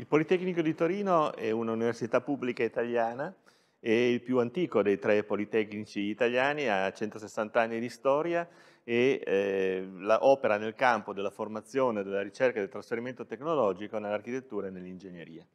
Il Politecnico di Torino è un'università pubblica italiana, è il più antico dei tre politecnici italiani, ha 160 anni di storia e eh, opera nel campo della formazione, della ricerca e del trasferimento tecnologico nell'architettura e nell'ingegneria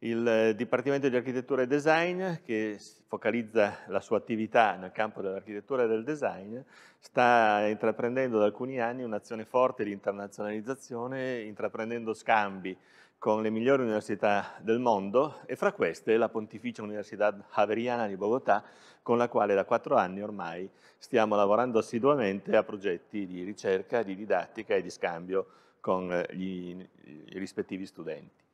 il eh, Dipartimento di Architettura e Design, che focalizza la sua attività nel campo dell'architettura e del design, sta intraprendendo da alcuni anni un'azione forte di internazionalizzazione, intraprendendo scambi con le migliori università del mondo e fra queste la Pontificia Università Haveriana di Bogotà, con la quale da quattro anni ormai stiamo lavorando assiduamente a progetti di ricerca, di didattica e di scambio con eh, gli, i rispettivi studenti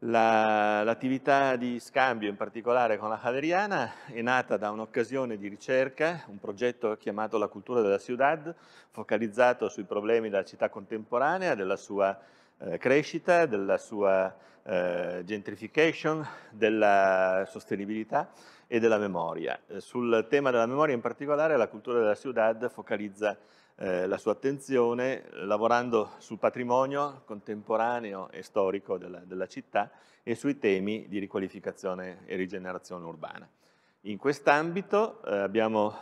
l'attività di scambio, in particolare con la Haveriana, è nata da un'occasione di ricerca, un progetto chiamato La cultura della ciudad, focalizzato sui problemi della città contemporanea, della sua eh, crescita, della sua eh, gentrification, della sostenibilità e della memoria. Eh, sul tema della memoria in particolare la cultura della ciudad focalizza eh, la sua attenzione lavorando sul patrimonio contemporaneo e storico della, della, città e sui temi di riqualificazione e rigenerazione urbana. In quest'ambito eh, abbiamo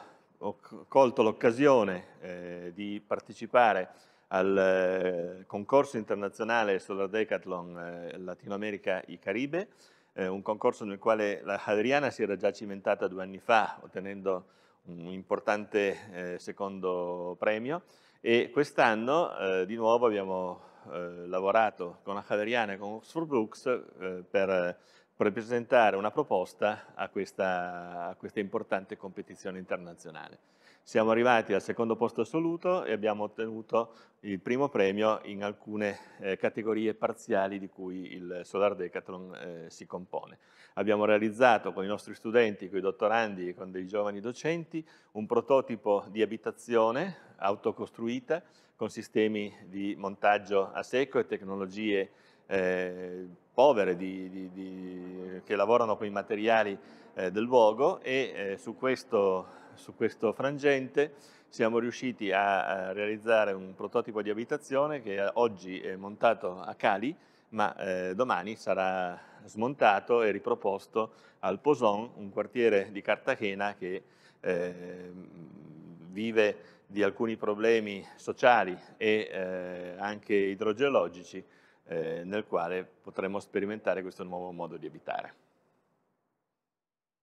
colto l'occasione eh, di partecipare al eh, concorso internazionale Solar Decathlon eh, Latino America e Caribe, eh, un concorso nel quale la Hadriana si era già cimentata due anni fa, ottenendo un importante secondo premio e quest'anno di nuovo abbiamo lavorato con la Hadriana e con Oxford Brooks per per presentare una proposta a questa, a questa importante competizione internazionale. Siamo arrivati al secondo posto assoluto e abbiamo ottenuto il primo premio in alcune eh, categorie parziali di cui il Solar Decathlon eh, si compone. Abbiamo realizzato con i nostri studenti, con i dottorandi e con dei giovani docenti un prototipo di abitazione autocostruita con sistemi di montaggio a secco e tecnologie eh, povere di, di, di che lavorano con i materiali eh, del luogo e eh, su, questo, su, questo, frangente siamo riusciti a, a, realizzare un prototipo di abitazione che oggi è montato a Cali ma eh, domani sarà smontato e riproposto al Poson, un quartiere di Cartagena che eh, vive di alcuni problemi sociali e eh, anche idrogeologici eh, nel quale potremo sperimentare questo nuovo modo di abitare.